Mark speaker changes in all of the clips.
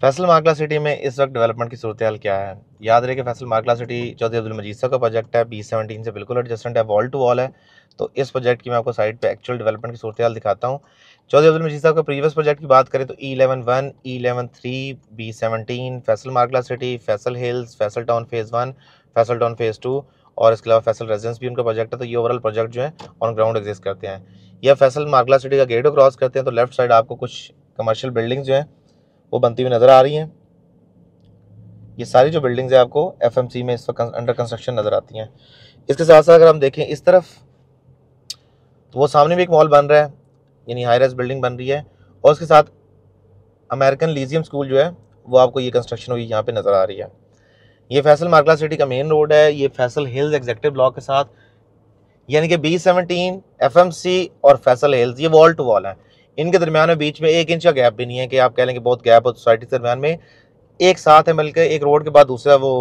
Speaker 1: Faisal Margalla city में इस वक्त डेवलपमेंट की सूरत हाल क्या है याद रहे कि फैसल माकला सिटी चौधरी अब्दुल मजीद साहब का प्रोजेक्ट है बी सेवनटीन से बिल्कुल एडजस्टेंट है वॉल टू वॉल है तो इस प्रोजेक्ट की मैं आपको साइड पे एक्चुअल डेवलपमेंट की सूरत हाल दिखाता हूँ चौधरी अब्दुल मजीद साहब का प्रीवियस प्रोजेक्ट की बात करें तो E eleven one E eleven three B seventeen Faisal Margalla city Faisal hills Faisal town phase one Faisal town phase two और इसके अलावा फैसल रेजिडेंस भी उनका प्रोजेक्ट है तो ये ओवरऑल प्रोजेक्ट जो है ऑन ग्राउंड एग्जिस्ट करते हैं या फैसल माकला सिटी का गेट क्रॉस करते हैं तो लेफ्ट साइड आपको कुछ कमर्शियल बिल्डिंग्स जो हैं वो बनती हुई नज़र आ रही हैं ये सारी जो बिल्डिंग्स है आपको एफ में इस वक्त अंडर कंस्ट्रक्शन नज़र आती हैं इसके साथ साथ अगर हम देखें इस तरफ तो वो सामने भी एक मॉल बन रहा है यानी हाई रेस बिल्डिंग बन रही है और उसके साथ अमेरिकन लीजियम स्कूल जो है वो आपको ये कंस्ट्रक्शन हुई यहाँ पे नज़र आ रही है ये फैसल मार्कला सिटी का मेन रोड है ये फैसल हिल्स एग्जेक्टिव ब्लॉक के साथ यानी कि बी सेवनटीन एफ और फैसल हिल्स ये वॉल टू वॉल है इनके दरमियान में बीच में एक इंच का गैप भी नहीं है कि आप कह लेंगे बहुत गैप हो सोसाइटी के दरमियान में एक साथ है बल्कि एक रोड के बाद दूसरा वो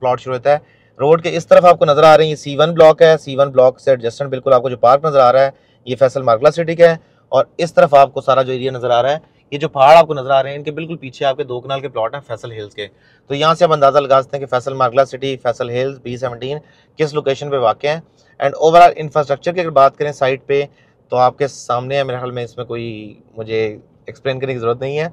Speaker 1: प्लॉट शुरू होता है रोड के इस तरफ आपको नजर आ रही है सी वन ब्लॉक है सी वन ब्लॉक से एडजस्टेंट बिल्कुल आपको जो पार्क नजर आ रहा है ये फैसल मार्गला सिटी का है और इस तरफ आपको सारा जो एरिया नजर आ रहा है ये जो पहाड़ आपको नजर आ रहे हैं इनके बिल्कुल पीछे आपके दो कनाल के प्लॉट हैं फैसल हिल्स के तो यहाँ से आप अंदाजा लगा सकते हैं कि Faisal Margalla city Faisal hills B seventeen किस लोकेशन पे वाक़ है एंड ओवरऑल इंफ्रास्ट्रक्चर की अगर बात करें साइट पे तो आपके सामने है मेरे ख्याल में इसमें कोई मुझे एक्सप्लेन करने की ज़रूरत नहीं है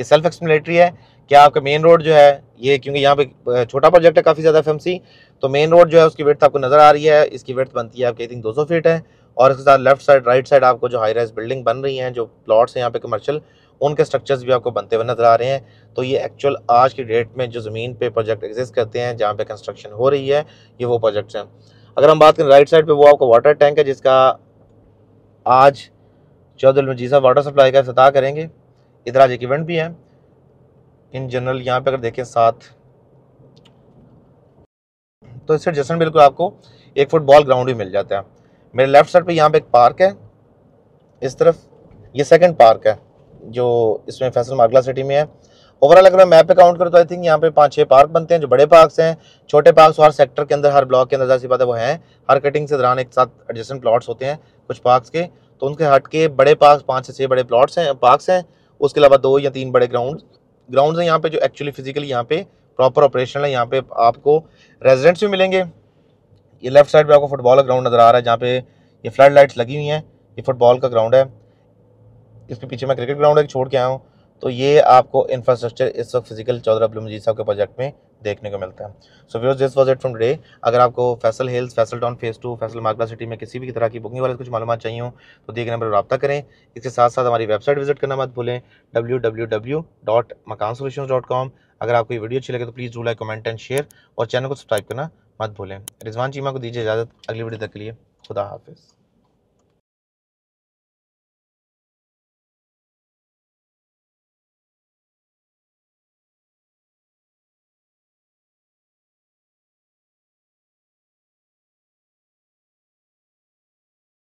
Speaker 1: ये सेल्फ एक्सप्लेनेटरी है कि आपका मेन रोड जो है ये क्योंकि यहाँ पे छोटा प्रोजेक्ट है काफ़ी ज़्यादा एफ तो मेन रोड जो है उसकी वर्थ आपको नज़र आ रही है इसकी वेथ बनती है आपकी आई थिंक 200 फीट है और इसके साथ लेफ्ट साइड राइट साइड आपको जो हाई राइज बिल्डिंग बन रही हैं जो प्लॉट्स हैं यहाँ पे कमर्शियल उनके स्ट्रक्चर्स भी आपको बनते हुए नज़र आ रहे हैं तो ये एक्चुअल आज की डेट में जो ज़मीन पे प्रोजेक्ट एग्जिस्ट करते हैं जहाँ पे कंस्ट्रक्शन हो रही है ये वो प्रोजेक्ट्स हैं अगर हम बात करें राइट साइड पर वो आपका वाटर टैंक है जिसका आज चौधरी साहब वाटर सप्लाई का अफ्ताह करेंगे इधर आज एक इवेंट भी है इन जनरल यहाँ पे अगर देखें साथ तो इससे जसन बिल्कुल आपको एक फुटबॉल ग्राउंड भी मिल जाता है मेरे लेफ्ट साइड पे यहाँ पे एक पार्क है इस तरफ ये सेकंड पार्क है जो इसमें फैसल मार्गला सिटी में है ओवरऑल अगर मैं मैप पे काउंट करूँ तो आई थिंक यहाँ पे पाँच छः पार्क बनते हैं जो बड़े पार्क्स हैं छोटे पार्क्स हर सेक्टर के अंदर हर ब्लॉक के अंदर जैसी बात है वो हैं हर कटिंग से दौरान एक साथ एडजस्टेंट प्लाट्स होते हैं कुछ पार्क्स के तो उनके हट के बड़े पार्क पाँच से छः बड़े प्लाट्स हैं पार्क्स हैं उसके अलावा दो या तीन बड़े ग्राउंड ग्राउंड हैं यहाँ पे जो एक्चुअली फिजिकली यहाँ पे प्रॉपर ऑपरेशन है यहाँ पे आपको रेजिडेंट्स भी मिलेंगे ये लेफ्ट साइड पर आपको फुटबॉल का ग्राउंड नज़र आ रहा है जहाँ पे ये फ्लड लाइट्स लगी हुई हैं ये फुटबॉल का ग्राउंड है इसके पीछे मैं क्रिकेट ग्राउंड एक छोड़ के आया हूँ तो ये आपको इंफ्रास्ट्रक्चर इस वक्त फिजिकल चौधरी अब्दुल मजीद साहब के प्रोजेक्ट में देखने को मिलता है so views this was it from day अगर आपको Faisal hills Faisal town phase two Faisal Margalla city में किसी भी तरह की बुकिंग वाले कुछ मालूम चाहिए हो तो दिए गए नंबर पर रबा करें इसके साथ साथ हमारी वेबसाइट विजिट करना मत भूलें W W W dot Makaan dot अगर आपको ये वीडियो अच्छी लगे तो please do like comment and share और चैनल को सब्सक्राइब करना मत भूलें रिजवान चीमा को दीजिए इजाज़त अगली वीडियो तक के लिए खुदा हाफिज़